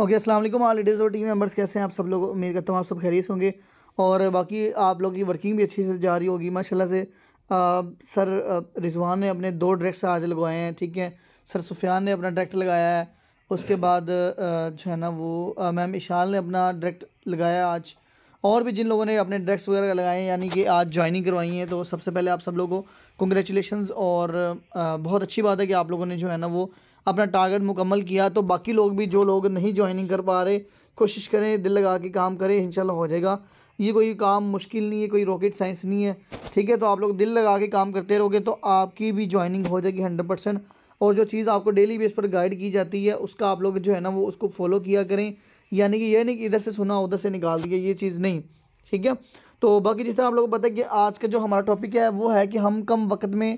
okay असल all ladies और team members कैसे हैं आप सब लोग उम्मीद करता हूँ आप सब खैरियत होंगे और बाकी आप लोग की वर्किंग भी अच्छी से जा रही होगी माशाल्लाह से आ, सर रिजवान ने अपने दो डायरेक्ट्स आज लगवाए हैं ठीक है सर सुफियान ने अपना डायरेक्ट लगाया है उसके बाद जो है ना वो मैम इशाल ने अपना डायरेक्ट लगाया आज और भी जिन लोगों ने अपने ड्रेक्स वगैरह लगाए हैं यानी कि आज ज्वाइनिंग करवाई हैं तो सबसे पहले आप सब लोगों को कंग्रेचुलेशन और बहुत अच्छी बात है कि आप लोगों ने जो है ना वो अपना टारगेट मुकम्मल किया तो बाकी लोग भी जो लोग नहीं ज्वाइनिंग कर पा रहे कोशिश करें दिल लगा के काम करें इनशाला हो जाएगा ये कोई काम मुश्किल नहीं है कोई रॉकेट साइंस नहीं है ठीक है तो आप लोग दिल लगा के काम करते रहोगे तो आपकी भी ज्वाइनिंग हो जाएगी हंड्रेड परसेंट और जो चीज़ आपको डेली बेस पर गाइड की जाती है उसका आप लोग जो है ना वो उसको फॉलो किया करें यानी कि यह नहीं कि इधर से सुना उधर से निकाल दिया ये चीज़ नहीं ठीक है तो बाकी जिस तरह आप लोग को पता है कि आज का जो हमारा टॉपिक है वो है कि हम कम वक्त में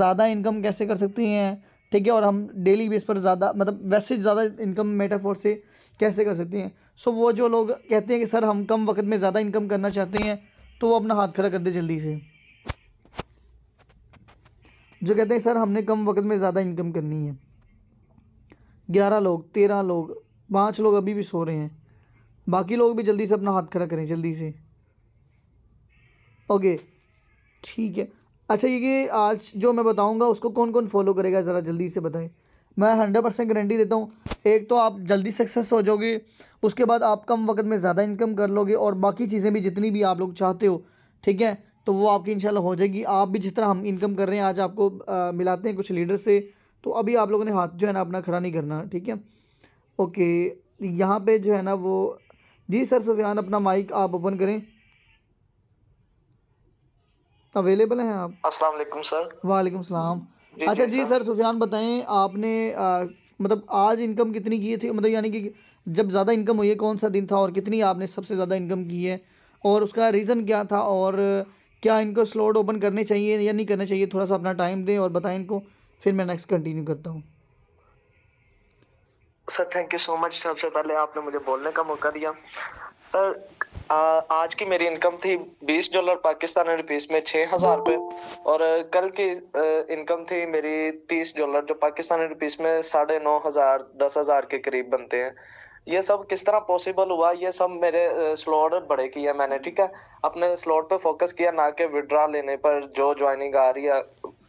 ज़्यादा इनकम कैसे कर सकते हैं ठीक है और हम डेली बेस पर ज़्यादा मतलब वैसे ज़्यादा इनकम मेटाफोर से कैसे कर सकते हैं सो वो जो लोग कहते हैं कि सर हम कम वक्त में ज़्यादा इनकम करना चाहते हैं तो वो अपना हाथ खड़ा कर दे जल्दी से जो कहते हैं सर हमने कम वक्त में ज़्यादा इनकम करनी है ग्यारह लोग तेरह लोग पाँच लोग अभी भी सो रहे हैं बाकी लोग भी जल्दी से अपना हाथ खड़ा करें जल्दी से ओके ठीक है अच्छा ये आज जो मैं बताऊँगा उसको कौन कौन फॉलो करेगा ज़रा जल्दी से बताएं मैं हंड्रेड परसेंट गारंटी देता हूँ एक तो आप जल्दी सक्सेस हो जाओगे उसके बाद आप कम वक्त में ज़्यादा इनकम कर लोगे और बाकी चीज़ें भी जितनी भी आप लोग चाहते हो ठीक है तो वो आपकी इंशाल्लाह हो जाएगी आप भी जिस तरह हम इनकम कर रहे हैं आज आपको आ, मिलाते हैं कुछ लीडर से तो अभी आप लोगों ने हाथ जो है ना अपना खड़ा नहीं करना ठीक है ओके यहाँ पर जो है ना वो जी सर सुफियान अपना माइक आप ओपन करें अवेलेबल हैं आप अस्सलाम वालेकुम सर वालेकुम सलाम अच्छा जी सर सुफियान बताएं आपने आ, मतलब आज इनकम कितनी की थी मतलब यानी कि जब ज़्यादा इनकम हुई है कौन सा दिन था और कितनी आपने सबसे ज़्यादा इनकम की है और उसका रीज़न क्या था और क्या इनको स्लॉट ओपन करने चाहिए या नहीं करने चाहिए थोड़ा सा अपना टाइम दें और बताएं इनको फिर मैं नेक्स्ट कंटिन्यू करता हूँ sir thank you so much सबसे पहले आपने मुझे बोलने का मौका दिया सर आ, आज की मेरी इनकम थी बीस डॉलर पाकिस्तानी रुपीस में छह हज़ार रुपए और कल की इनकम थी मेरी तीस डॉलर जो पाकिस्तानी रुपीस में साढ़े नौ हज़ार दस हज़ार के करीब बनते हैं ये सब किस तरह पॉसिबल हुआ ये सब मेरे स्लॉट बड़े किया मैंने ठीक है अपने स्लॉट पे फोकस किया ना कि विड्रा लेने पर जो ज्वाइनिंग आ रही है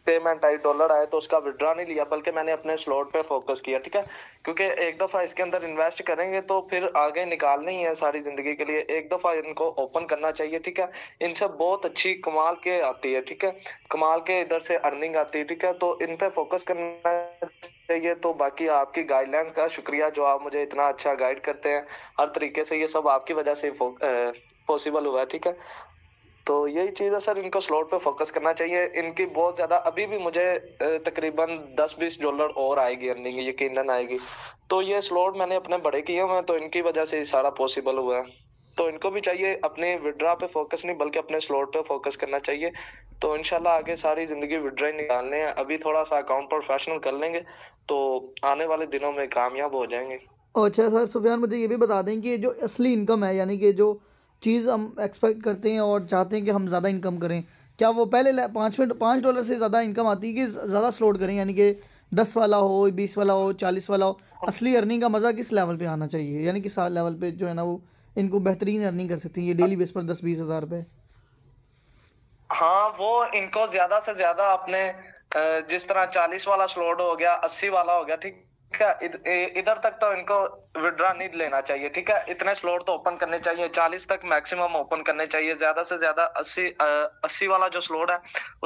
पेमेंट आई डॉलर आए तो उसका विड्रॉ नहीं लिया बल्कि मैंने अपने स्लॉट पे फोकस किया ठीक है क्योंकि एक दफ़ा इसके अंदर इन्वेस्ट करेंगे तो फिर आगे निकालना ही है सारी ज़िंदगी के लिए एक दफ़ा इनको ओपन करना चाहिए ठीक है इनसे बहुत अच्छी कमाल के आती है ठीक है कमाल के इधर से अर्निंग आती है ठीक है तो इन पर फोकस करना चाहिए तो बाकी आपकी गाइडलाइन का शुक्रिया जो आप मुझे इतना अच्छा गाइड करते हैं हर तरीके से ये सब आपकी वजह से पॉसिबल हुआ है ठीक है तो यही चीज़ है सर इनको स्लॉट पे फोकस करना चाहिए इनकी बहुत ज़्यादा अभी भी मुझे तकरीबन दस बीस डॉलर और आएगी अर्निंग यकीन आएगी तो ये स्लॉट मैंने अपने बड़े किए हुए हैं तो इनकी वजह से सारा पॉसिबल हुआ है तो इनको भी चाहिए अपने विड्रा पे फोकस नहीं बल्कि अपने स्लॉट पे फोकस करना चाहिए तो इनशाला आगे सारी जिंदगी विड्रा ही निकालने हैं अभी थोड़ा सा अकाउंट प्रोफेशनल कर लेंगे तो आने वाले दिनों में कामयाब हो जाएंगे अच्छा सर सुफियान मुझे ये भी बता दें कि जो असली इनकम है यानी कि जो चीज़ हम एक्सपेक्ट करते हैं और चाहते हैं कि हम ज़्यादा इनकम करें क्या वो पहले पाँच मिनट पाँच डॉलर से ज़्यादा इनकम आती है कि ज़्यादा स्लोड करें यानी कि दस वाला हो बीस वाला हो चालीस वाला हो असली अर्निंग का मज़ा किस लेवल पे आना चाहिए यानी किस लेवल पे जो है ना वो इनको बेहतरीन अर्निंग कर सकती है ये डेली बेस पर दस बीस हज़ार रुपये हाँ वो इनको ज़्यादा से ज़्यादा अपने जिस तरह चालीस वाला स्लोड हो गया अस्सी वाला हो गया ठीक क्या इध, इधर तक तो इनको विड्रा नहीं लेना चाहिए ठीक है इतने स्लोर तो ओपन करने चाहिए चालीस तक मैक्सिमम ओपन करने चाहिए ज्यादा से ज्यादा अस्सी अस्सी वाला जो स्लोर है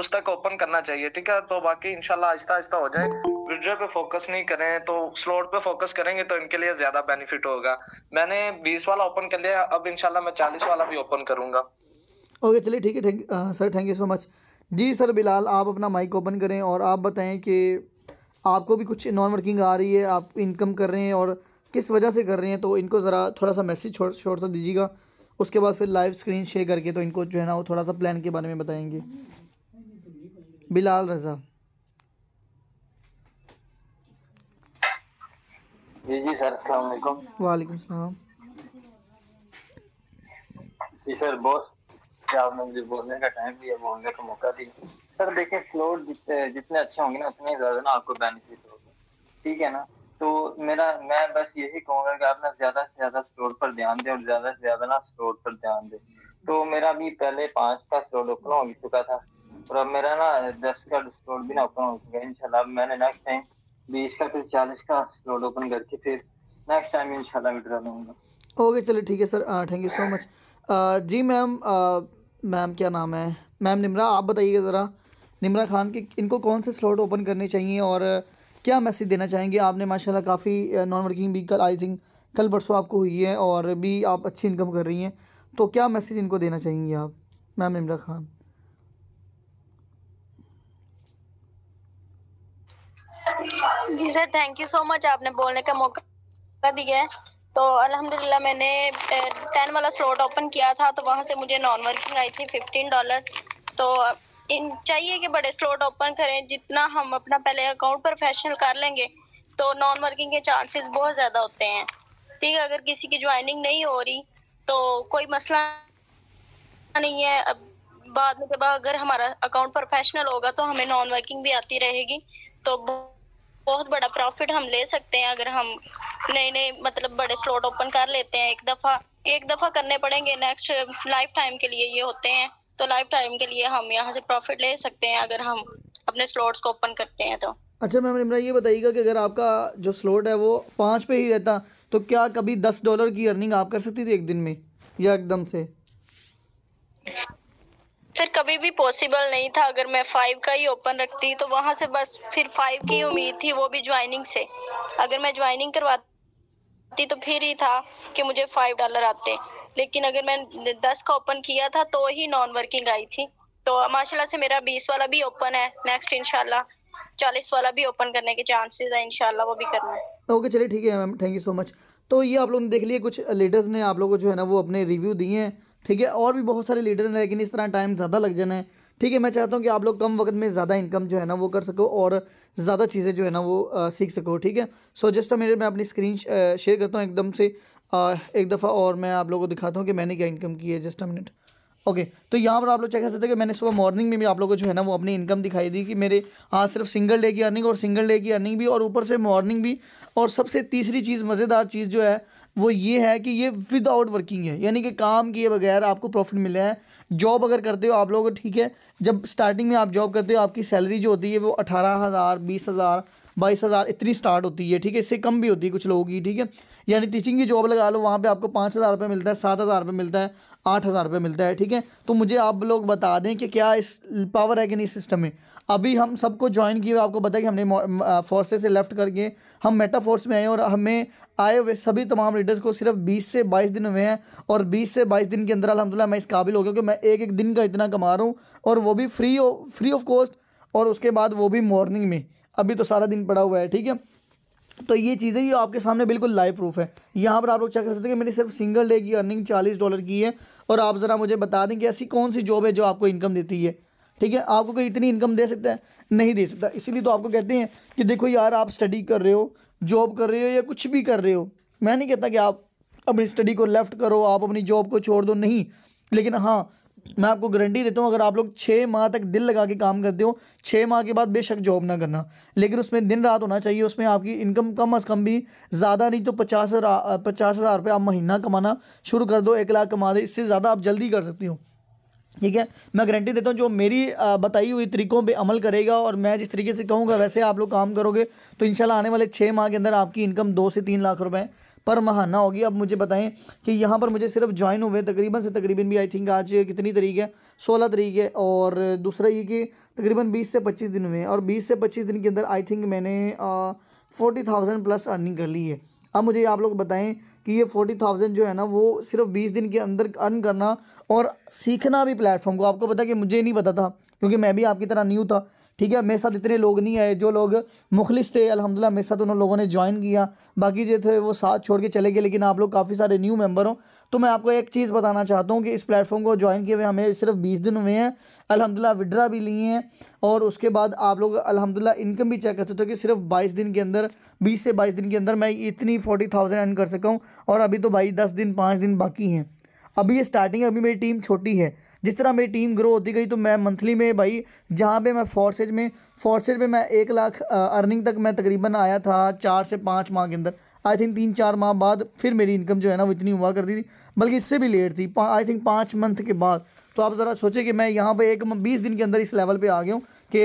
उस तक ओपन करना चाहिए ठीक है तो बाकी इनशाला आहिस्ता आहिस्ता हो जाए विड्रा पे फोकस नहीं करें तो स्लोर पे फोकस करेंगे तो इनके लिए ज्यादा बेनिफिट होगा मैंने बीस वाला ओपन कर लिया अब इनशाला मैं चालीस वाला भी ओपन करूंगा ओके चलिए ठीक है sir thank you so much जी सर बिलाल आप अपना माइक ओपन करें और आप बताएं कि आपको भी कुछ नॉन वर्किंग आ रही है आप इनकम कर रहे हैं और किस वजह से कर रहे हैं तो इनको ज़रा थोड़ा सा मैसेज छोड़ छोड़ सा दीजिएगा उसके बाद फिर लाइव स्क्रीन शेयर करके तो इनको जो है ना वो थोड़ा सा प्लान के बारे में बताएंगे बिलाल रजा जी जी सर सलामकुम वालेकुम सलाम जी सर बहुत मुझे बोलने का टाइम दिया बोलने का मौका दिया सर देखिए फ्लोर जितने अच्छे होंगे ना उतने ज्यादा ना आपको बेनिफिट होगा ठीक है ना तो मेरा मैं बस यही कहूँगा कि आप ना ज्यादा से ज्यादा स्टोर पर ध्यान दें और ज्यादा से ज्यादा ना स्टोर पर ध्यान दें तो मेरा भी पहले पांच का स्टोर ओपन हो चुका था और अब मेरा ना दस का स्टोर भी ना ओपन हो चुका है इनशाला अब मैंने नेक्स्ट टाइम बीस का फिर चालीस का स्टोर ओपन करके फिर नेक्स्ट टाइम इनशाला विड्रा लूंगा ओके चलो ठीक है sir thank you so much जी मैम मैम क्या नाम है मैम निमरा आप बताइएगा ज़रा निमरा खान के इनको कौन से स्लॉट ओपन करने चाहिए और क्या मैसेज देना चाहेंगे आपने माशाल्लाह काफ़ी नॉन वर्किंग भी कल आई थिंक कल परसों आपको हुई है और भी आप अच्छी इनकम कर रही हैं तो क्या मैसेज इनको देना चाहेंगी आप ma'am Imran Khan ji sir thank you so much आपने बोलने का मौका दिया है तो अल्हम्दुलिल्लाह मैंने टेन वाला स्लॉट ओपन किया था तो वहाँ से मुझे नॉन वर्किंग आई थी फिफ्टीन डॉलर तो इन चाहिए कि बड़े स्लॉट ओपन करें जितना हम अपना पहले अकाउंट प्रोफेशनल कर लेंगे तो नॉन वर्किंग के चांसेस बहुत ज़्यादा होते हैं ठीक है अगर किसी की ज्वाइनिंग नहीं हो रही तो कोई मसला नहीं है अब बाद में जब अगर हमारा अकाउंट प्रोफेशनल होगा तो हमें नॉन वर्किंग भी आती रहेगी तो बहुत बड़ा प्रॉफिट हम ले सकते हैं अगर हम नए नए मतलब बड़े स्लॉट ओपन कर लेते हैं एक दफ़ा एक दफ़ा करने पड़ेंगे नेक्स्ट लाइफ टाइम के लिए ये होते हैं तो लाइफ टाइम के लिए हम यहाँ से प्रॉफिट ले सकते हैं अगर हम अपने स्लॉट्स को ओपन करते हैं तो अच्छा मैम इमरान ये बताइएगा कि अगर आपका जो स्लॉट है वो पाँच पे ही रहता तो क्या कभी दस डॉलर की अर्निंग आप कर सकती थी एक दिन में या एकदम से सर कभी भी पॉसिबल नहीं था अगर मैं फाइव का ही ओपन रखती तो वहाँ से बस फिर फाइव की उम्मीद थी वो भी ज्वाइनिंग से अगर मैं ज्वाइनिंग करवाती तो फिर ही था कि मुझे फाइव डॉलर आते लेकिन अगर मैं दस का ओपन किया था तो ही नॉन वर्किंग आई थी तो माशाल्लाह से मेरा बीस वाला भी ओपन है नेक्स्ट इनशाला चालीस वाला भी ओपन करने के चांसेस है इनशाला वो भी करना है ओके चलिए ठीक है ma'am thank you so much तो ये आप लोगों ने देख लिया कुछ लीडर्स ने आप लोगों को जो है ना वो अपने रिव्यू दिए हैं ठीक है और भी बहुत सारे लीडर हैं लेकिन इस तरह टाइम ज़्यादा लग जाना है ठीक है मैं चाहता हूँ कि आप लोग कम वक्त में ज़्यादा इनकम जो है ना वो कर सको और ज़्यादा चीज़ें जो है ना वो आ, सीख सको ठीक है सो जस्ट मेरे मैं अपनी स्क्रीन शेयर करता हूँ एकदम से एक दफ़ा और मैं आप लोगों को दिखाता हूँ कि मैंने क्या इनकम की है जस्ट अ मिनट ओके तो यहाँ पर आप लोग चेक कर सकते हैं कि मैंने सुबह मॉर्निंग में भी आप लोगों को जो है ना वो अपनी इनकम दिखाई दी कि मेरे हाँ सिर्फ सिंगल डे की अर्निंग और सिंगल डे की अर्निंग भी और ऊपर से मॉर्निंग भी और सबसे तीसरी चीज़ मज़ेदार चीज़ जो है वो ये है कि ये विदाउट वर्किंग है यानी कि काम किए बगैर आपको प्रॉफिट मिला है जॉब अगर करते हो आप लोग ठीक है जब स्टार्टिंग में आप जॉब करते हो आपकी सैलरी जो होती है वो अठारह हज़ार बीस हज़ार बाईस हज़ार इतनी स्टार्ट होती है ठीक है इससे कम भी होती है कुछ लोगों की ठीक है यानी टीचिंग की जॉब लगा लो वहाँ पे आपको पाँच हज़ार रुपये मिलता है सात हज़ार रुपये मिलता है आठ हज़ार रुपये मिलता है ठीक है तो मुझे आप लोग बता दें कि क्या इस पावर है कि नहीं सिस्टम में अभी हम सबको ज्वाइन किए आपको पता है कि हमने फोर्सेस से लेफ्ट करके हम मेटा फोर्स में आए और हमें आए हुए सभी तमाम लीडर्स को सिर्फ 20 से 22 दिन हुए हैं और 20 से 22 दिन के अंदर अलहमदिल्ला मैं इस काबिल हो गया क्योंकि मैं एक एक दिन का इतना कमा रहा हूँ और वो भी फ्री फ्री ऑफ कॉस्ट और उसके बाद वो भी मॉर्निंग में अभी तो सारा दिन पड़ा हुआ है ठीक है तो ये चीज़ें ये आपके सामने बिल्कुल लाइव प्रूफ है यहाँ पर आप लोग चेक कर सकते हैं कि मेरी सिर्फ सिंगल डे की अर्निंग चालीस डॉलर की है और आप ज़रा मुझे बता दें कि ऐसी कौन सी जॉब है जो आपको इनकम देती है ठीक है आपको कोई इतनी इनकम दे सकता है नहीं दे सकता इसीलिए तो आपको कहते हैं कि देखो यार आप स्टडी कर रहे हो जॉब कर रहे हो या कुछ भी कर रहे हो मैं नहीं कहता कि आप अपनी स्टडी को लेफ़्ट करो आप अपनी जॉब को छोड़ दो नहीं लेकिन हाँ मैं आपको गारंटी देता हूँ अगर आप लोग छः माह तक दिल लगा के काम करते हो छः माह के बाद बेशक जॉब ना करना लेकिन उसमें दिन रात होना चाहिए उसमें आपकी इनकम कम अज़ कम भी ज़्यादा नहीं तो पचास हज़ार पचास हज़ार रुपये आप महीना कमाना शुरू कर दो एक लाख कमा दे इससे ज़्यादा आप जल्दी कर सकती हो ठीक है मैं गारंटी देता हूँ जो मेरी बताई हुई तरीकों पर अमल करेगा और मैं जिस तरीके से कहूँगा वैसे आप लोग काम करोगे तो इन आने वाले छः माह के अंदर आपकी इनकम दो से तीन लाख रुपए पर माह ना होगी अब मुझे बताएं कि यहाँ पर मुझे सिर्फ ज्वाइन हुए तकरीबन से तकरीबन भी आई थिंक आज कितनी तरीक है सोलह तरीक है और दूसरा ये कि तकरीबन बीस से पच्चीस दिन हुए हैं और बीस से पच्चीस दिन के अंदर आई थिंक मैंने फोर्टी थाउजेंड प्लस अर्निंग कर ली है अब मुझे आप लोग बताएं कि ये फोर्टी थाउजेंड जो है ना वो सिर्फ बीस दिन के अंदर अर्न करना और सीखना भी प्लेटफॉर्म को आपको पता कि मुझे नहीं पता था क्योंकि मैं भी आपकी तरह न्यू था ठीक है मेरे साथ इतने लोग नहीं आए जो लोग मुखलिस थे अलहमदिल्ला मेरे साथ उन लोगों ने ज्वाइन किया बाकी जो थे वो साथ छोड़ के चले गए लेकिन आप लोग काफ़ी सारे न्यू मेम्बर हो तो मैं आपको एक चीज़ बताना चाहता हूँ कि इस प्लेटफॉर्म को ज्वाइन किए हुए हमें सिर्फ बीस दिन हुए हैं अलहमदिल्ला विड्रा भी लिए हैं और उसके बाद आप लोग अलहमदिल्ला इनकम भी चेक कर सकते हो कि सिर्फ बाईस दिन के अंदर बीस से बाईस दिन के अंदर मैं इतनी फोर्टी थाउजेंड अर्न कर सका हूँ और अभी तो भाई दस दिन पाँच दिन बाकी हैं अभी ये स्टार्टिंग अभी मेरी टीम छोटी है जिस तरह मेरी टीम ग्रो होती गई तो मैं मंथली में भाई जहाँ पे मैं फोर्सेज में फोर्सेज में मैं एक लाख अर्निंग तक मैं तकरीबन आया था चार से पाँच माह के अंदर आई थिंक तीन चार माह बाद फिर मेरी इनकम जो है ना वो इतनी हुआ करती थी बल्कि इससे भी लेट थी आई थिंक पाँच मंथ के बाद तो आप ज़रा सोचें कि मैं यहाँ पे एक बीस दिन के अंदर इस लेवल पे आ गया हूँ कि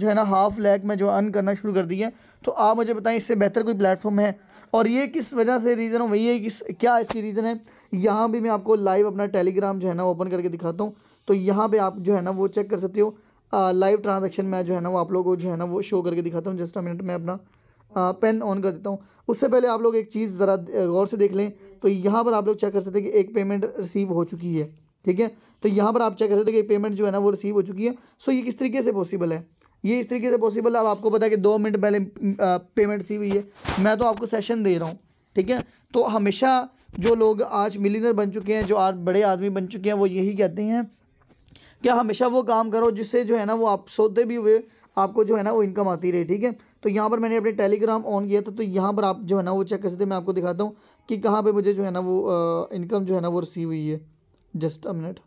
जो है ना हाफ लैक में जो अर्न करना शुरू कर दी है तो आप मुझे बताएं इससे बेहतर कोई प्लेटफॉर्म है और ये किस वजह से रीज़न वही है किस क्या इसकी रीज़न है यहाँ भी मैं आपको लाइव अपना टेलीग्राम जो है ना ओपन करके दिखाता हूँ तो यहाँ पे आप जो है ना वो चेक कर सकते हो लाइव ट्रांजेक्शन मैं जो है ना वो आप लोगों को जो है ना वो शो करके दिखाता हूँ जस्ट अ मिनट में अपना पेन ऑन कर देता हूँ उससे पहले आप लोग एक चीज़ ज़रा गौर से देख लें तो यहाँ पर आप लोग चेक कर सकते हैं कि एक पेमेंट रिसीव हो चुकी है ठीक है तो यहाँ पर आप चेक कर सकते हैं कि पेमेंट जो है ना वो रिसीव हो चुकी है सो ये किस तरीके से पॉसिबल है ये इस तरीके से पॉसिबल है अब आपको पता है कि दो मिनट पहले पेमेंट रिसीव हुई है मैं तो आपको सेशन दे रहा हूँ ठीक है तो हमेशा जो लोग आज मिलीनर बन चुके हैं जो आज बड़े आदमी बन चुके हैं वो यही कहते हैं कि हमेशा वो काम करो जिससे जो है ना वो आप सोते भी हुए आपको जो है ना वो इनकम आती रही ठीक है तो यहाँ पर मैंने अपने टेलीग्राम ऑन किया था तो यहाँ पर आप जो है ना वो चेक कर सकते मैं आपको दिखाता हूँ कि कहाँ पर मुझे जो है ना वो इनकम जो है ना वो रिसीव हुई है जस्ट अ मिनट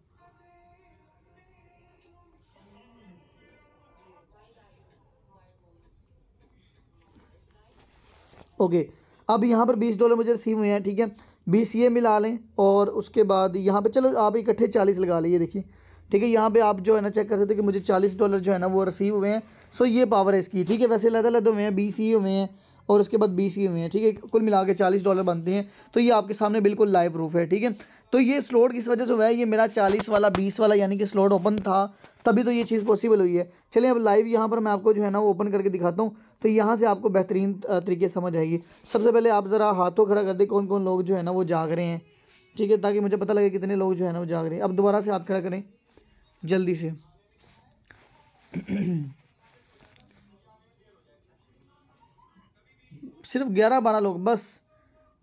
ओके अब यहाँ पर बीस डॉलर मुझे रिसीव हुए हैं ठीक है बीस ये मिला लें और उसके बाद यहाँ पे चलो आप इकट्ठे चालीस लगा लें ये देखिए ठीक है यहाँ पे आप जो है ना चेक कर सकते हैं कि मुझे चालीस डॉलर जो है ना वो रिसीव हुए हैं सो ये पावर है इसकी ठीक है वैसे लदा अलग हुए हैं बीस ये हुए हैं और उसके बाद बीस ये हुए हैं ठीक है कुल मिला के चालीस डॉलर बनते हैं तो ये आपके सामने बिल्कुल लाइव प्रूफ है ठीक है तो ये स्लोड किस वजह से हुआ है ये मेरा चालीस वाला बीस वाला यानी कि स्लोड ओपन था तभी तो ये चीज़ पॉसिबल हुई है चलिए अब लाइव यहाँ पर मैं आपको जो है ना वो ओपन करके दिखाता हूँ तो यहाँ से आपको बेहतरीन तरीके समझ आएगी सबसे पहले आप ज़रा हाथों खड़ा कर दे कौन कौन लोग जो है ना वो जाग रहे हैं ठीक है ताकि मुझे पता लगे कितने लोग जो है ना वो जाग रहे हैं अब दोबारा से हाथ खड़ा करें जल्दी से सिर्फ ग्यारह बारह लोग बस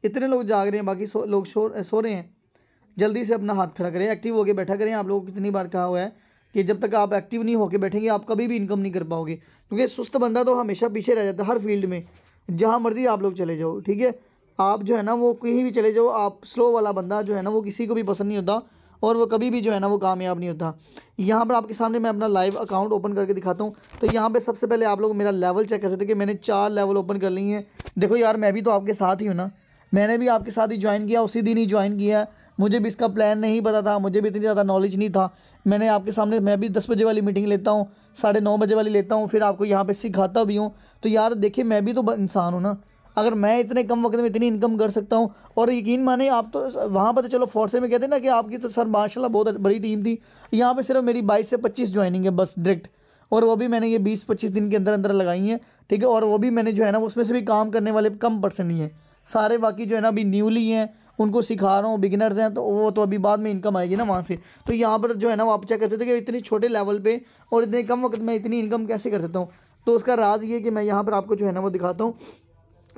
इतने लोग जाग रहे हैं बाकी सो, लोग शो सो रहे हैं जल्दी से अपना हाथ खड़ा करें एक्टिव होकर बैठा करें आप लोगों को कितनी बार कहा हुआ है कि जब तक आप एक्टिव नहीं होकर बैठेंगे आप कभी भी इनकम नहीं कर पाओगे क्योंकि सुस्त बंदा तो हमेशा पीछे रह जाता है हर फील्ड में जहाँ मर्जी आप लोग चले जाओ ठीक है आप जो है ना वो कहीं भी चले जाओ आप स्लो वाला बंदा जो है ना वो किसी को भी पसंद नहीं होता और वो कभी भी जो है ना वो कामयाब नहीं होता यहाँ पर आपके सामने मैं अपना लाइव अकाउंट ओपन करके दिखाता हूँ तो यहाँ पे सबसे पहले आप लोग मेरा लेवल चेक कर सकते कि मैंने चार लेवल ओपन कर ली हैं देखो यार मैं भी तो आपके साथ ही हूँ ना मैंने भी आपके साथ ही ज्वाइन किया उसी दिन ही ज्वाइन किया मुझे भी इसका प्लान नहीं पता था मुझे भी इतनी ज़्यादा नॉलेज नहीं था मैंने आपके सामने मैं भी दस बजे वाली मीटिंग लेता हूँ साढ़े नौ बजे वाली लेता हूँ फिर आपको यहाँ पर सिखाता भी हूँ तो यार देखिए मैं भी तो इंसान हूँ ना अगर मैं इतने कम वक्त में इतनी इनकम कर सकता हूँ और यकीन माने आप तो वहाँ पर तो चलो फोर्से में कहते ना कि आपकी तो सर माशाल्लाह बहुत बड़ी टीम थी यहाँ पर सिर्फ मेरी बाईस से पच्चीस ज्वाइनिंग है बस डायरेक्ट और वो भी मैंने ये बीस पच्चीस दिन के अंदर अंदर लगाई हैं ठीक है और वो भी मैंने जो है ना उसमें से भी काम करने वाले कम पर्सन ही हैं सारे बाकी जो है ना अभी न्यूली हैं उनको सिखा रहा हूँ बिगिनर्स हैं तो वो तो अभी बाद में इनकम आएगी ना वहाँ से तो यहाँ पर जो है ना वो आप चेक कर सकते कि इतने छोटे लेवल पर और इतने कम वक्त में इतनी इनकम कैसे कर सकता हूँ तो उसका राज ये कि मैं यहाँ पर आपको जो है ना वो दिखाता हूँ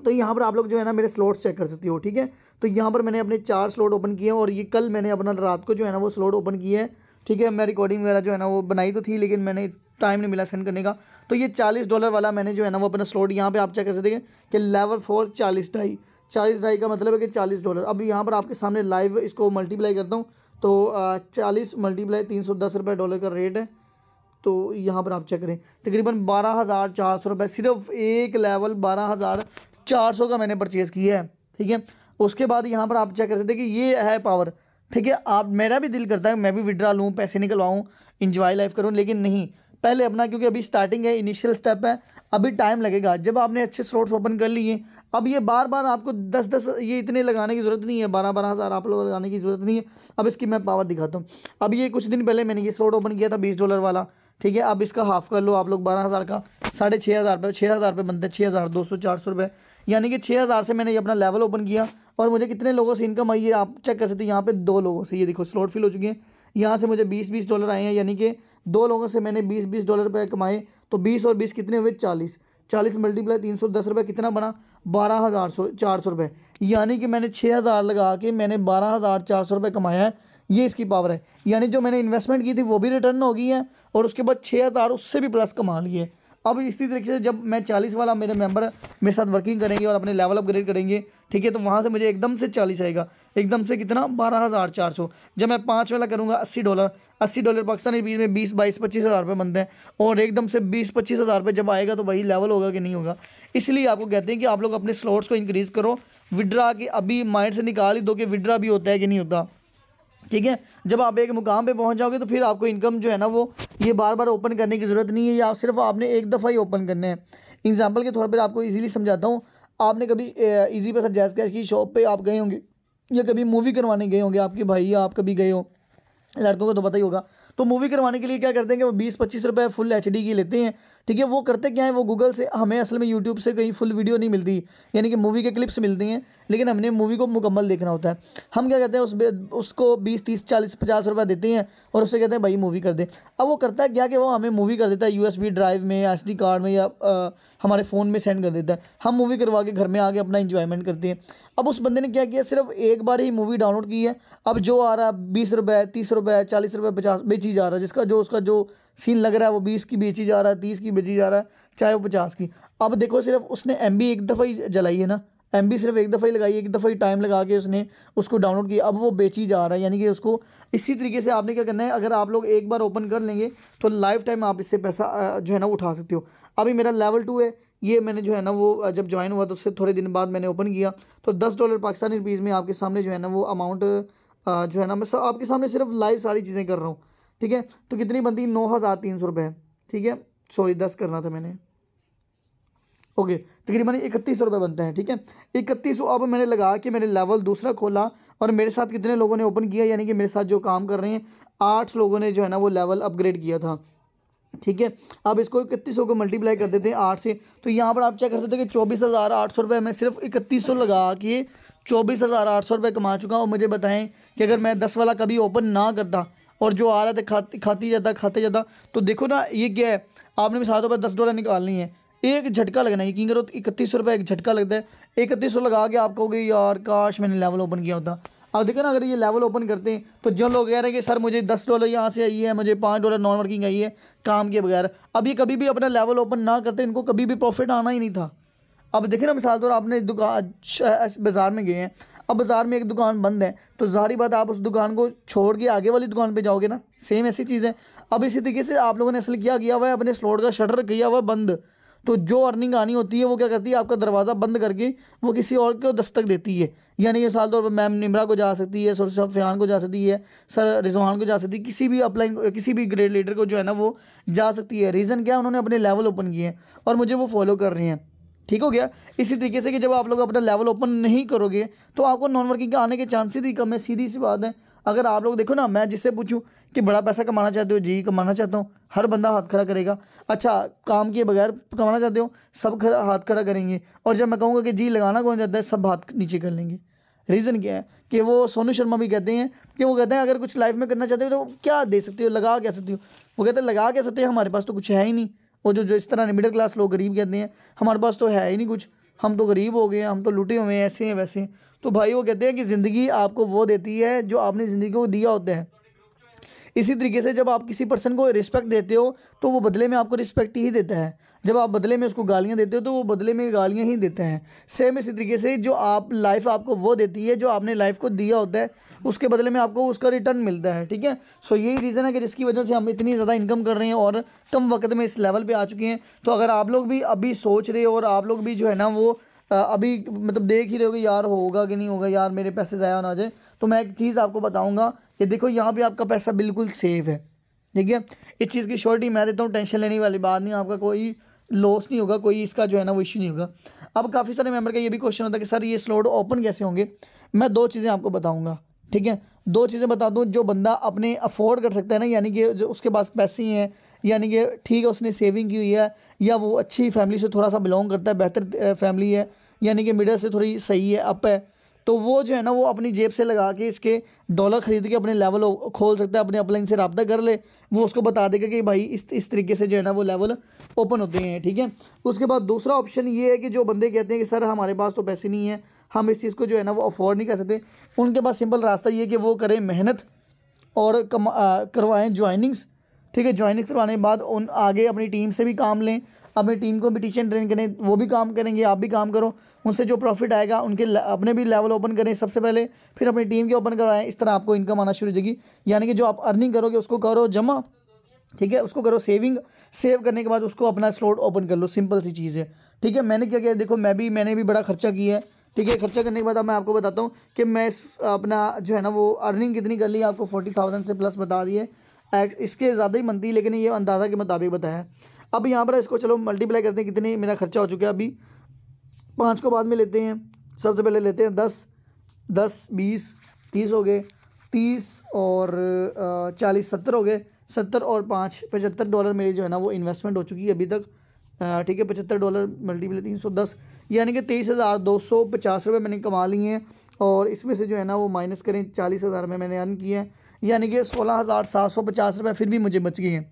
तो यहाँ पर आप लोग जो है ना मेरे स्लॉट्स चेक कर सकते हो ठीक है तो यहाँ पर मैंने अपने चार स्लॉट ओपन किए और ये कल मैंने अपना रात को जो है ना वो स्लॉट ओपन किया है ठीक है मैं रिकॉर्डिंग वगैरह जो है ना वो बनाई तो थी लेकिन मैंने टाइम नहीं मिला सेंड करने का तो ये चालीस डॉलर वाला मैंने जो है ना वो अपना स्लॉट यहाँ पर आप चेक कर सकते हैं कि लेवल फोर चालीस ढाई चालीस ढाई का मतलब है कि चालीस डॉलर अब यहाँ पर आपके सामने लाइव इसको मल्टीप्लाई करता हूँ तो चालीस मल्टीप्लाई तीन सौ दस रुपये डॉलर का रेट है तो यहाँ पर आप चेक करें तकरीबन बारह हज़ार चार सौ रुपये सिर्फ एक लेवल बारह हज़ार चार सौ का मैंने परचेज़ किया है ठीक है उसके बाद यहाँ पर आप चेक कर सकते हैं कि ये है पावर ठीक है आप मेरा भी दिल करता है मैं भी विड्रा लूँ पैसे निकलवाऊँ इंजॉय लाइफ करूँ लेकिन नहीं पहले अपना क्योंकि अभी स्टार्टिंग है इनिशियल स्टेप है अभी टाइम लगेगा जब आपने अच्छे स्लॉट्स ओपन कर लिए अब ये बार बार आपको दस दस ये इतने लगाने की ज़रूरत नहीं है बारह बारह हज़ार आप लोग लगाने की ज़रूरत नहीं है अब इसकी मैं पावर दिखाता हूँ अब ये कुछ दिन पहले मैंने ये स्लॉट ओपन किया था बीस डॉलर वाला ठीक है अब इसका हाफ कर लो आप लोग बारह हज़ार का साढ़े छः हज़ार रुपये छः हज़ार रुपये बनते हैं छः हज़ार दो सौ चार सौ रुपये यानी कि छः हज़ार से मैंने ये अपना लेवल ओपन किया और मुझे कितने लोगों से इनकम आई है आप चेक कर सकते हैं यहाँ पे दो लोगों से ये देखो स्लॉट फिल हो चुकी है यहाँ से मुझे बीस बीस डॉलर आए हैं यानी कि दो लोगों से मैंने बीस बीस डॉलर रुपये कमाए तो बीस और बीस कितने हुए चालीस चालीस मल्टीप्लाई तीन सौ दस रुपये कितना बना बारह हज़ार सौ चार सौ रुपये यानी कि मैंने छः हज़ार लगा के मैंने बारह हज़ार चार सौ रुपये कमाया है ये इसकी पावर है यानी जो मैंने इन्वेस्टमेंट की थी वो भी रिटर्न हो गई है और उसके बाद छः हज़ार उससे भी प्लस कमा लिए अब इसी तरीके से जब मैं चालीस वाला मेरे मेंबर मेरे साथ वर्किंग करेंगे और अपने लेवल अपग्रेड करेंगे ठीक है तो वहाँ से मुझे एकदम से चालीस आएगा एकदम से कितना बारह हज़ार चार सौ जब मैं पाँच वाला करूँगा अस्सी डॉलर अस्सी डॉलर पाकिस्तानी बीच में बीस बाईस पच्चीस हज़ार रुपये बनते हैं और एकदम से बीस पच्चीस हज़ार रुपये जब आएगा तो वही लेवल होगा कि नहीं होगा इसलिए आपको कहते हैं कि आप लोग अपने स्लॉट्स को इंक्रीज़ करो विड्रा के अभी माइंड से निकाल ही दो कि विड्रा भी होता है कि नहीं होता ठीक है जब आप एक मुकाम पे पहुंच जाओगे तो फिर आपको इनकम जो है ना वो ये बार बार ओपन करने की ज़रूरत नहीं है या सिर्फ आपने एक दफ़ा ही ओपन करने हैं एग्जांपल के तौर पर आपको इजीली समझाता हूँ आपने कभी इजी पर जैस कैश की शॉप पर आप गए होंगे या कभी मूवी करवाने गए होंगे आपके भाई या आप कभी गए हो लड़कों को तो पता ही होगा तो मूवी करवाने के लिए क्या करते हैं कि वो बीस पच्चीस रुपए फुल एच की लेते हैं ठीक है वो करते क्या है वो गूगल से हमें असल में यूट्यूब से कहीं फुल वीडियो नहीं मिलती यानी कि मूवी के क्लिप्स मिलती हैं लेकिन हमने मूवी को मुकम्मल देखना होता है हम क्या कहते हैं उस उसको बीस तीस चालीस पचास रुपये देते हैं और उससे कहते हैं भाई मूवी कर दे अब वो करता है क्या कि वो हमें मूवी कर देता है यू ड्राइव में एस कार्ड में या आ, हमारे फ़ोन में सेंड कर देता है हम मूवी करवा के घर में आके अपना इंजॉयमेंट करते हैं अब उस बंदे ने क्या किया सिर्फ एक बार ही मूवी डाउनलोड की है अब जो आ रहा है बीस रुपये तीस रुपये चालीस रुपये पचास बेची बेची जा रहा है जिसका जो उसका जो सीन लग रहा है वो बीस की बेची जा रहा है तीस की बेची जा रहा है चाहे वो पचास की अब देखो सिर्फ उसने एम एक दफ़ा ही जलाई है ना एम सिर्फ एक दफ़ा ही लगाई एक दफ़ा ही टाइम लगा के उसने उसको डाउनलोड किया अब वो बेची जा रहा है यानी कि उसको इसी तरीके से आपने क्या करना है अगर आप लोग एक बार ओपन कर लेंगे तो लाइफ टाइम आप इससे पैसा जो है ना उठा सकते हो अभी मेरा लेवल टू है ये मैंने जो है ना वो जब ज्वाइन हुआ तो उससे थोड़े दिन बाद मैंने ओपन किया तो दस डॉलर पाकिस्तानी रुपीज़ में आपके सामने जो है ना वो अमाउंट जो है ना मैं आपके सामने सिर्फ लाइव सारी चीज़ें कर रहा हूँ ठीक है तो कितनी बनती नौ हज़ार तीन सौ रुपये ठीक है सॉरी दस करना था मैंने ओके तकरीबन इकतीस सौ रुपये बनते हैं ठीक है इकतीस सौ अब मैंने लगा कि मैंने लेवल दूसरा खोला और मेरे साथ कितने लोगों ने ओपन किया यानी कि मेरे साथ जो काम कर रहे हैं आठ लोगों ने जो है ना वो लेवल अपग्रेड किया था ठीक है अब इसको इकतीस सौ को मल्टीप्लाई कर देते हैं आठ से तो यहाँ पर आप चेक कर सकते हैं कि चौबीस हज़ार आठ सौ रुपये मैं सिर्फ इकतीस सौ लगा के चौबीस हज़ार आठ सौ रुपये कमा चुका और मुझे बताएं कि अगर मैं दस वाला कभी ओपन ना करता और जो आ रहा था खाते खाती जाता खाते जाता तो देखो ना ये क्या है आपने भी सात पर दस डॉलर निकालनी है एक झटका लगना है यकीन करो इकतीस सौ रुपये एक झटका लगता है इकतीस सौ लगा के आप कहोगे यार काश मैंने लेवल ओपन किया होता अब देखो ना अगर ये लेवल ओपन करते हैं तो जो लोग कह रहे हैं कि सर मुझे दस डॉलर यहाँ से आई है मुझे पाँच डॉलर नॉन वर्किंग आई है काम के बगैर अब ये कभी भी अपना लेवल ओपन ना करते इनको कभी भी प्रॉफिट आना ही नहीं था अब देखे ना मिसाल तौर आपने दुकान बाज़ार में गए हैं अब बाज़ार में एक दुकान बंद है तो जारी बात आप उस दुकान को छोड़ के आगे वाली दुकान पे जाओगे ना सेम ऐसी चीज़ है अब इसी तरीके से आप लोगों ने असल किया किया हुआ है अपने स्लॉट का शटर किया हुआ बंद तो जो अर्निंग आनी होती है वो क्या करती है आपका दरवाज़ा बंद करके वो किसी और को दस्तक देती है यानी कि साल तौर पर मैम निमरा को जा सकती है सर फिरान को जा सकती है सर रिजवान को जा सकती है किसी भी अपलाइन किसी भी ग्रेड लीडर को जो है ना वो जा सकती है रीज़न क्या है उन्होंने अपने लेवल ओपन किए हैं और मुझे वो फॉलो कर रही हैं ठीक हो गया इसी तरीके से कि जब आप लोग अपना लेवल ओपन नहीं करोगे तो आपको नॉन वर्किंग का आने के चांसेस ही कम है सीधी सी बात है अगर आप लोग देखो ना मैं जिससे पूछूं कि बड़ा पैसा कमाना चाहते हो जी कमाना चाहता हूँ हर बंदा हाथ खड़ा करेगा अच्छा काम किए बगैर कमाना चाहते हो सब खड़ा हाथ खड़ा करेंगे और जब मैं कहूँगा कि जी लगाना कौन चाहता है सब हाथ नीचे कर लेंगे रीज़न क्या है कि वो सोनू शर्मा भी कहते हैं कि वो कहते हैं अगर कुछ लाइफ में करना चाहते हो तो क्या दे सकते हो लगा कह सकते हो वो कहते हैं लगा कह सकते हैं हमारे पास तो कुछ है ही नहीं वो जो जो इस तरह मिडिल क्लास लोग गरीब कहते हैं हमारे पास तो है ही नहीं कुछ हम तो गरीब हो गए हम तो लुटे हुए हैं ऐसे हैं वैसे तो भाई वो कहते हैं कि ज़िंदगी आपको वो देती है जो आपने ज़िंदगी को दिया होता है इसी तरीके से जब आप किसी पर्सन को रिस्पेक्ट देते हो तो वो बदले में आपको रिस्पेक्ट ही देता है जब आप बदले में उसको गालियाँ देते हो तो वो बदले में गालियाँ ही देते हैं सेम इसी तरीके से जो आप लाइफ आपको वो देती है जो आपने लाइफ को दिया होता है उसके बदले में आपको उसका रिटर्न मिलता है ठीक है सो यही रीज़न है कि जिसकी वजह से हम इतनी ज़्यादा इनकम कर रहे हैं और कम वक्त में इस लेवल पर आ चुके हैं तो अगर आप लोग भी अभी सोच रहे हो और आप लोग भी जो है ना वो अभी मतलब देख ही रहे हो कि यार होगा कि नहीं होगा यार मेरे पैसे ज़ाया ना जाए तो मैं एक चीज़ आपको बताऊँगा कि देखो यहाँ पर आपका पैसा बिल्कुल सेफ़ है ठीक है इस चीज़ की श्योरिटी मैं देता हूँ टेंशन लेने वाली बात नहीं आपका कोई लॉस नहीं होगा कोई इसका जो है ना वो इश्यू नहीं होगा अब काफ़ी सारे मेंबर का ये भी क्वेश्चन होता है कि सर ये स्लॉट ओपन कैसे होंगे मैं दो चीज़ें आपको बताऊँगा ठीक है दो चीज़ें बता दूँ जो बंदा अपने अफोर्ड कर सकता है ना यानी कि जो उसके पास पैसे ही हैं यानी कि ठीक है उसने सेविंग की हुई है या वो अच्छी फैमिली से थोड़ा सा बिलोंग करता है बेहतर फैमिली है यानी कि मिडल से थोड़ी सही है अप है तो वो जो है ना वो अपनी जेब से लगा के इसके डॉलर ख़रीद के अपने लेवल खोल सकता है अपने अपलाइन से रबता कर ले वो उसको बता देगा कि भाई इस इस तरीके से जो है ना वो लेवल ओपन होते हैं ठीक है उसके बाद दूसरा ऑप्शन ये है कि जो बंदे कहते हैं कि सर हमारे पास तो पैसे नहीं है हम इस चीज़ को जो है ना वो अफोर्ड नहीं कर सकते उनके पास सिंपल रास्ता ये है कि वो करें मेहनत और कम करवाएँ ज्वाइनिंग्स ठीक है ज्वाइनिंग करवाने के बाद उन आगे अपनी टीम से भी काम लें अपनी टीम को भी ट्रेन करें वो भी काम करेंगे आप भी काम करो उनसे जो प्रॉफिट आएगा उनके अपने भी लेवल ओपन करें सबसे पहले फिर अपनी टीम के ओपन करवाएं इस तरह आपको इनकम आना शुरू हो जाएगी यानी कि जो आप अर्निंग करोगे उसको करो जमा ठीक है उसको करो सेविंग सेव करने के बाद उसको अपना स्लॉट ओपन कर लो सिंपल सी चीज़ है ठीक है मैंने क्या किया देखो मैं भी मैंने भी बड़ा खर्चा किया है ठीक है खर्चा करने के बाद अब मैं आपको बताता हूँ कि मैं अपना जो है ना वो अर्निंग कितनी कर ली आपको फोर्टी थाउजेंड से प्लस बता दिए इसके ज़्यादा ही मंदी लेकिन ये अंदाज़ा के मुताबिक बताया अब यहाँ पर इसको चलो मल्टीप्लाई करते हैं कितने मेरा खर्चा हो चुका है अभी पाँच को बाद में लेते हैं सबसे पहले लेते हैं दस दस बीस तीस हो गए तीस और चालीस सत्तर हो गए सत्तर और पाँच पचहत्तर डॉलर मेरी जो है ना वो इन्वेस्टमेंट हो चुकी है अभी तक ठीक है पचहत्तर डॉलर मल्टीप्लाई तीन सौ दस यानी कि तेईस हज़ार दो सौ पचास रुपये मैंने कमा लिए हैं और इसमें से जो है ना वो माइनस करें चालीस हज़ार में मैंने अर्न किया है यानी कि सोलह हज़ार सात सौ पचास रुपये फिर भी मुझे बच गई हैं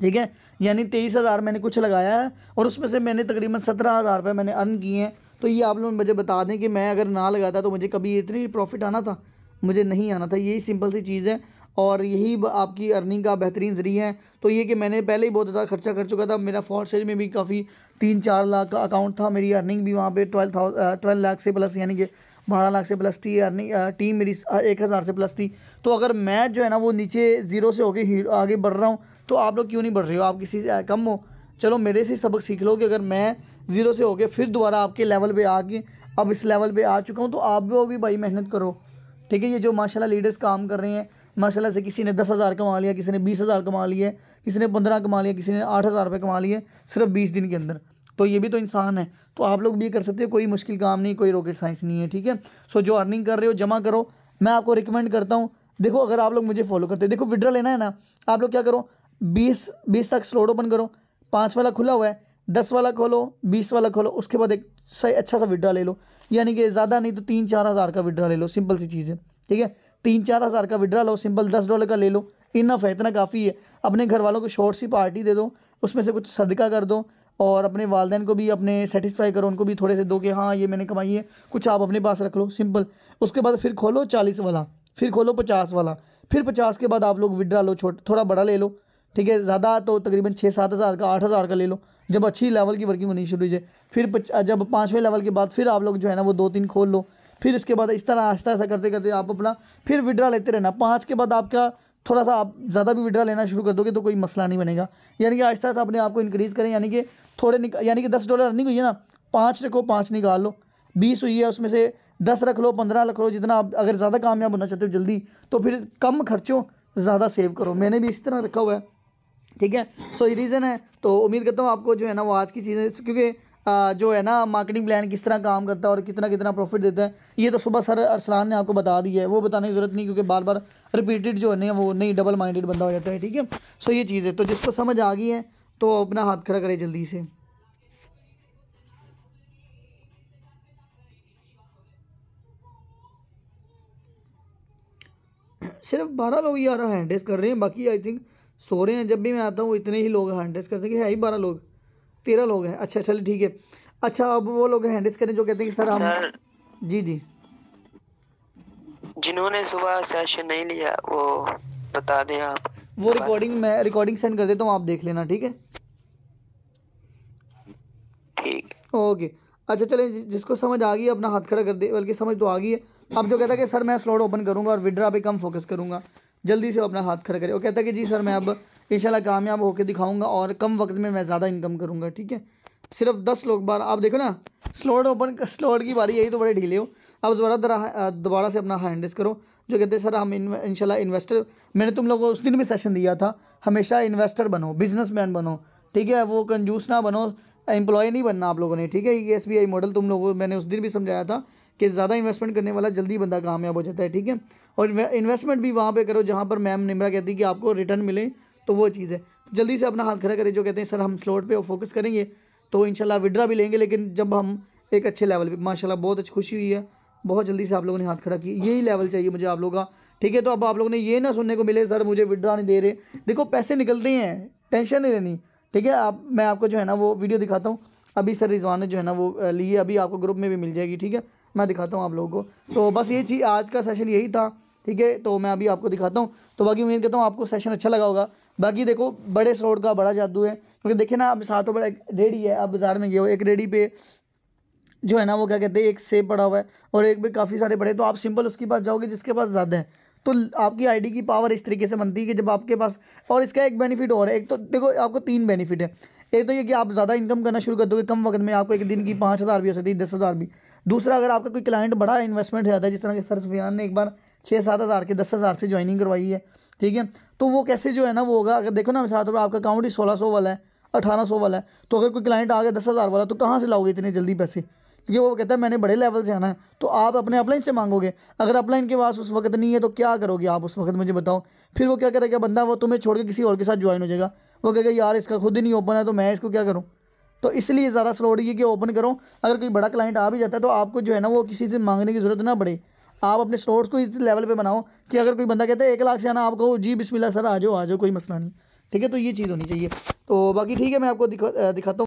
ठीक है यानी तेईस हज़ार मैंने कुछ लगाया है और उसमें से मैंने तकरीबन सत्रह हज़ार रुपये मैंने अर्न किए हैं तो ये आप लोग मुझे बता दें कि मैं अगर ना लगाता तो मुझे कभी इतनी प्रॉफिट आना था मुझे नहीं आना था यही सिंपल सी चीज़ है और यही आपकी अर्निंग का बेहतरीन ज़रिया है तो ये कि मैंने पहले ही बहुत ज़्यादा खर्चा कर चुका था मेरा फॉर सेल में भी काफ़ी तीन चार लाख का अकाउंट था मेरी अर्निंग भी वहाँ पे ट्वेल्व थाउजेंड ट्वेल्व लाख से प्लस यानी कि बारह लाख से प्लस थी अर्निंग टीम मेरी एक हज़ार से प्लस थी तो अगर मैं जो है ना वो नीचे ज़ीरो से होके आगे बढ़ रहा हूँ तो आप लोग क्यों नहीं बढ़ रहे हो आप किसी से कम हो चलो मेरे से सबक सीख लो कि अगर मैं ज़ीरो से होके फिर दोबारा आपके लेवल आ आके अब इस लेवल पर आ चुका हूँ तो आप भी, भी भाई मेहनत करो ठीक है ये जो माशाला लीडर्स काम कर रहे हैं माशाला से किसी ने दस हज़ार कमा लिया किसी ने बीस हज़ार कमा लिए किसी ने पंद्रह कमा लिया किसी ने आठ हज़ार रुपये कमा लिए सिर्फ बीस दिन के अंदर तो ये भी तो इंसान है तो आप लोग भी कर सकते हो कोई मुश्किल काम नहीं कोई रॉकेट साइंस नहीं है ठीक है सो जो अर्निंग कर रहे हो जमा करो मैं आपको रिकमेंड करता हूँ देखो अगर आप लोग मुझे फॉलो करते हो देखो विड्रा लेना है ना आप लोग क्या करो बीस बीस तक स्लोड ओपन करो पाँच वाला खुला हुआ है दस वाला खोलो बीस वाला खोलो उसके बाद एक सही अच्छा सा विड्रा ले लो यानी कि ज़्यादा नहीं तो तीन चार हज़ार का विड्रा ले लो सिंपल सी चीज़ है ठीक है तीन चार हज़ार का विड्रा लो सिंपल दस डॉलर का ले लो इन्ना फैतना काफ़ी है अपने घर वालों को शॉर्ट सी पार्टी दे दो उसमें से कुछ सदका कर दो और अपने वालदेन को भी अपने सेटिस्फाई करो उनको भी थोड़े से दो कि हाँ ये मैंने कमाई है कुछ आप अपने पास रख लो सिंपल उसके बाद फिर खोलो चालीस वाला फिर खोलो पचास वाला फिर पचास के बाद आप लोग विड्रा लो छोट थोड़ा बड़ा ले लो ठीक है ज़्यादा तो तकरीबन छः सात हज़ार का आठ हज़ार का ले लो जब अच्छी लेवल की वर्किंग होनी शुरू हो जाए फिर जब पाँचवें लेवल के बाद फिर आप लोग जो है ना वो दो तीन खोल लो फिर इसके बाद इस तरह आस्ता आस्ता करते करते आप अपना फिर विड्रा लेते रहना पाँच के बाद आपका थोड़ा सा आप ज़्यादा भी विड्रा लेना शुरू कर दोगे तो कोई मसला नहीं बनेगा यानी कि आहिस्ता आहिस्ता अपने आप को इंक्रीज़ करें यानी कि थोड़े निक यानी कि दस डॉलर अर्निंग हुई है ना पाँच रखो पाँच निकाल लो बीस हुई है उसमें से दस रख लो पंद्रह रख लो जितना आप अगर ज़्यादा कामयाब होना चाहते हो जल्दी तो फिर कम खर्चो ज़्यादा सेव करो मैंने भी इस तरह रखा हुआ है ठीक है सो ये रीज़न है तो उम्मीद करता हूँ आपको जो है ना वो आज की चीज़ें क्योंकि जो है ना मार्केटिंग प्लान किस तरह काम करता है और कितना कितना प्रॉफिट देता है ये तो सुबह सर अरसलान ने आपको बता दिया है वो बताने की ज़रूरत नहीं क्योंकि बार बार रिपीटेड जो है ना वो नहीं डबल माइंडेड बंदा हो जाता है ठीक है सो ये चीज़ है तो जिसको समझ आ गई है तो अपना हाथ खड़ा करें जल्दी से सिर्फ बारह लोग ही आ रहा हैंड कर रहे हैं बाकी आई थिंक सो रहे हैं जब भी मैं आता हूँ इतने ही लोग हैंड करते हैं कि है ही बारह लोग तेरह लोग हैं अच्छा चलिए ठीक है अच्छा अब वो लोग हैंड करें जो कहते हैं कि सर हम जी जी जिन्होंने सुबह सेशन नहीं लिया वो बता दें आप वो रिकॉर्डिंग मैं रिकॉर्डिंग सेंड कर देता हूँ आप देख लेना ठीक है ओके अच्छा चलें जिसको समझ आ गई अपना हाथ खड़ा कर दे बल्कि समझ तो आ गई है अब जो कहता है कि सर मैं स्लॉट ओपन करूँगा और विड्रा पे कम फोकस करूँगा जल्दी से अपना हाथ खड़ा करे वो कहता है कि जी सर मैं अब इंशाल्लाह कामयाब होकर दिखाऊंगा और कम वक्त में मैं ज़्यादा इनकम करूँगा ठीक है सिर्फ दस लोग बार आप देखो ना स्लॉट ओपन स्लॉट की बारी यही तो बड़े ढीले हो अब दोबारा दोबारा से अपना हैंडस करो जो कहते हैं सर हम इन इनशाला इन्वेस्टर मैंने तुम लोगों को उस दिन भी सेशन दिया था हमेशा इन्वेस्टर बनो मैन बनो ठीक है वो कंजूस ना बनो एम्प्लॉय नहीं बनना आप लोगों ने ठीक है ये एस बी मॉडल तुम लोगों को मैंने उस दिन भी समझाया था कि ज़्यादा इन्वेस्टमेंट करने वाला जल्दी बंदा कामयाब हो जाता है ठीक है और इन्वेस्टमेंट भी वहाँ पे करो जहाँ पर मैम निम्रा कहती है कि आपको रिटर्न मिले तो वो चीज़ है तो जल्दी से अपना हाथ खड़ा करें जो कहते हैं सर हम स्लॉट पे फोकस करेंगे तो इनशाला विड्रा भी लेंगे लेकिन जब हम एक अच्छे लेवल पे माशाला बहुत अच्छी खुशी हुई है बहुत जल्दी से आप लोगों ने हाथ खड़ा किया यही लेवल चाहिए मुझे आप लोगों का ठीक है तो अब आप लोगों ने ये ना सुनने को मिले सर मुझे विड्रा नहीं दे रहे देखो पैसे निकलते हैं टेंशन नहीं लेनी ठीक है आप मैं आपको जो है ना वो वीडियो दिखाता हूँ अभी सर रिजवान ने जो है ना वो ली है अभी आपको ग्रुप में भी मिल जाएगी ठीक है मैं दिखाता हूँ आप लोगों को तो बस ये चीज़ आज का सेशन यही था ठीक है तो मैं अभी आपको दिखाता हूँ तो बाकी उम्मीद करता हूँ आपको सेशन अच्छा लगा होगा बाकी देखो बड़े स्लोट का बड़ा जादू है क्योंकि तो देखिए ना अब सातों बड़ा रेडी है आप बाज़ार में गए हो एक रेडी पे जो है ना वो क्या कहते हैं एक सेब पड़ा हुआ है और एक भी काफ़ी सारे बड़े तो आप सिंपल उसके पास जाओगे जिसके पास ज़्यादा है तो आपकी आईडी की पावर इस तरीके से बनती है कि जब आपके पास और इसका एक बेनिफिट और है एक तो देखो आपको तीन बेनिफिट है एक तो ये कि आप ज़्यादा इनकम करना शुरू कर दोगे कम वक्त में आपको एक दिन की पाँच हज़ार भी हो सकती है दस हज़ार भी दूसरा अगर आपका कोई क्लाइंट बड़ा इन्वेस्टमेंट ज़्यादा है जिस तरह के सर सफियान ने एक बार छः सात हज़ार के दस हज़ार से ज्वाइनिंग करवाई है ठीक है तो वो कैसे जो है ना वो होगा अगर देखो ना मिसाल तौर आपका अकाउंट ही सोलह सौ वाला है अठारह सौ वाला है तो अगर कोई क्लाइंट आ गया दस हज़ार वाला तो कहाँ से लाओगे इतने जल्दी पैसे क्योंकि वो कहता है मैंने बड़े लेवल से आना है तो आप अपने अपलाइन से मांगोगे अगर अपलाइन के पास उस वक्त नहीं है तो क्या करोगे आप उस वक्त मुझे बताओ फिर वो क्या करेगा बंदा वो तुम्हें छोड़ के किसी और के साथ ज्वाइन हो जाएगा वो कहेगा यार इसका खुद ही नहीं ओपन है तो मैं इसको क्या करूँ तो इसलिए ज़्यादा स्लो रही है कि ओपन करो अगर कोई बड़ा क्लाइंट आ भी जाता है तो आपको जो है ना वो किसी से मांगने की ज़रूरत ना पड़े आप अपने स्टोर्स को इस लेवल पे बनाओ कि अगर कोई बंदा कहता है एक लाख से आना आप कहो जी बिस्मिल्लाह सर आ जाओ आ जाओ कोई मसला नहीं ठीक है तो ये चीज़ होनी चाहिए तो बाकी ठीक है मैं आपको दिखा दिखाता हूँ